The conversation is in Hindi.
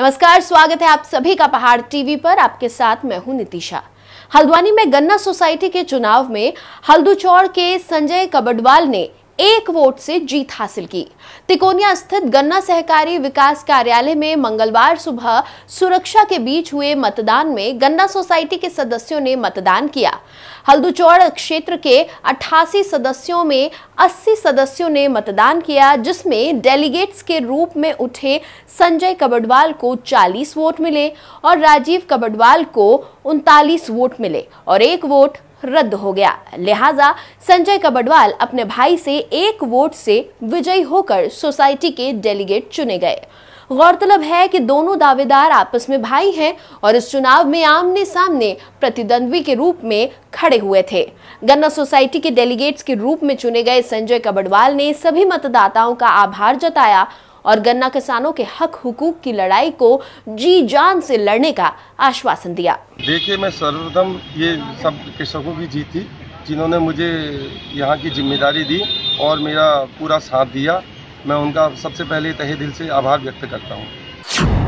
नमस्कार स्वागत है आप सभी का पहाड़ टीवी पर आपके साथ मैं हूं नितिशा हल्द्वानी में गन्ना सोसाइटी के चुनाव में हल्दूचौर के संजय कबडवाल ने एक वोट से जीत हासिल की तिकोनिया स्थित गन्ना सहकारी विकास कार्यालय में मंगलवार सुबह सुरक्षा के बीच हुए मतदान में गन्ना सोसाइटी के सदस्यों ने मतदान किया हल्दुचौड़ क्षेत्र के 88 सदस्यों में 80 सदस्यों ने मतदान किया जिसमें डेलीगेट्स के रूप में उठे संजय कबडवाल को 40 वोट मिले और राजीव कबडवाल को उनतालीस वोट मिले और एक वोट रद्द हो गया लिहाजा संजय कबडवाल अपने भाई से एक वोट से विजयी होकर सोसाइटी के डेलीगेट चुने गए गौरतलब है कि दोनों दावेदार आपस में भाई हैं और इस चुनाव में आमने सामने प्रतिद्वंद्वी के रूप में खड़े हुए थे गन्ना सोसाइटी के डेलीगेट्स के रूप में चुने गए संजय कबडवाल ने सभी मतदाताओं का आभार जताया और गन्ना किसानों के हक हुकूक की लड़ाई को जी जान से लड़ने का आश्वासन दिया देखिए मैं सर्वप्रथम ये सब कृषकों की जीत थी जिन्होंने मुझे यहाँ की जिम्मेदारी दी और मेरा पूरा साथ दिया मैं उनका सबसे पहले तहे दिल से आभार व्यक्त करता हूँ